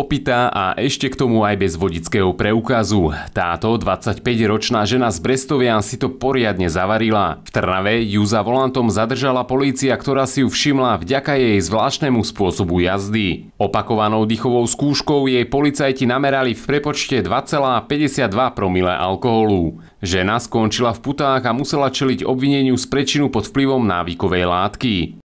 opitá a ešte k tomu aj bez vodického preukazu. Táto 25-ročná žena z Brestovian si to poriadne zavarila. V Trnave ju za volantom zadržala polícia, ktorá si ju všimla vďaka jej zvláštnemu spôsobu jazdy. Opakovanou dýchovou skúškou jej policajti namerali v prepočte 2,52 promile alkoholu. Žena skončila v putách a musela čeliť obvineniu z prečinu pod vplyvom návykovej látky.